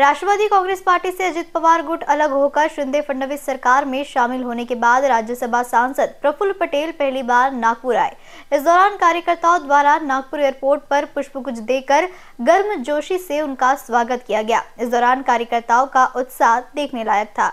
Rashtrawadi Congress party से अजित पवार गुट अलग होकर शिंदे फडणवीस सरकार में शामिल होने के बाद राज्यसभा सांसद प्रफुल्ल पटेल पहली बार नागपुर आए इस दौरान कार्यकर्ताओं द्वारा नागपुर एयरपोर्ट पर पुष्पगुच्छ देकर गर्म जोशी से उनका स्वागत किया गया इस दौरान कार्यकर्ताओं का उत्साह देखने लायक था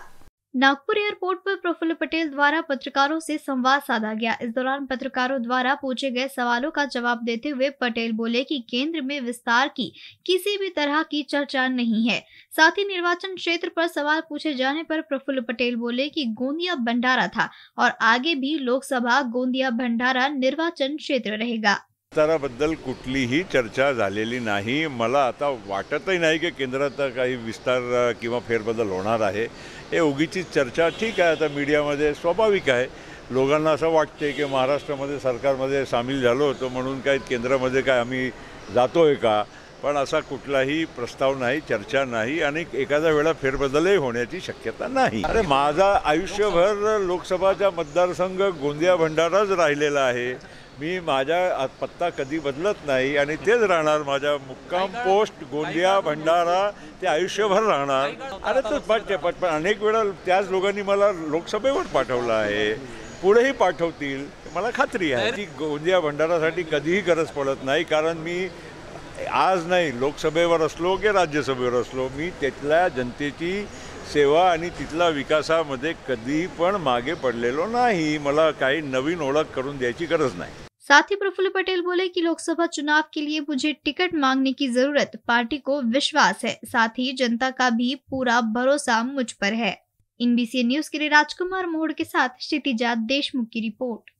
नागपुर एयरपोर्ट पर प्रफुल्ल पटेल द्वारा पत्रकारों से संवाद साधा गया इस दौरान पत्रकारों द्वारा पूछे गए सवालों का जवाब देते हुए पटेल बोले कि केंद्र में विस्तार की किसी भी तरह की चर्चा नहीं है साथ ही निर्वाचन क्षेत्र पर सवाल पूछे जाने पर प्रफुल्ल पटेल बोले कि गोंदिया भंडारा था और आगे भी लोकसभा गोंदिया भंडारा निर्वाचन क्षेत्र रहेगा विस्ताराबद्दल कुठलीही चर्चा झालेली नाही मला आता वाटतही नाही की केंद्रात काही विस्तार किंवा फेरबदल होणार आहे हे उगीची चर्चा ठीक आहे आता मीडियामध्ये स्वाभाविक आहे लोकांना असं वाटते की महाराष्ट्रामध्ये सरकारमध्ये सामील झालो होतो म्हणून काय केंद्रामध्ये काय आम्ही जातो आहे का पण असा कुठलाही प्रस्ताव नाही चर्चा नाही आणि एखाद्या वेळा फेरबदलही होण्याची शक्यता नाही अरे माझा आयुष्यभर लोकसभाचा मतदारसंघ गोंदिया भंडाराच राहिलेला आहे मी माझा पत्ता कधी बदलत नाही आणि तेच राहणार माझ्या मुक्काम पोस्ट गोंदिया भंडारा ते आयुष्यभर राहणार अरे तो पट अनेक वेळा त्याच लोकांनी मला लोकसभेवर पाठवलं आहे पुढेही पाठवतील मला खात्री आहे की गोंदिया भंडारासाठी कधीही गरज पडत नाही कारण मी आज नाही लोकसभेवर असलो की राज्यसभेवर असलो मी तिथल्या जनतेची सेवा आणि तिथल्या विकासामध्ये कधी पण मागे पडलेलो नाही मला काही नवीन ओळख करून द्यायची गरज नाही साथ ही प्रफुल्ल पटेल बोले कि लोकसभा चुनाव के लिए मुझे टिकट मांगने की जरूरत पार्टी को विश्वास है साथ ही जनता का भी पूरा भरोसा मुझ पर है इनबीसी न्यूज के लिए राजकुमार मोहड़ के साथ क्षितिजा देशमुख की रिपोर्ट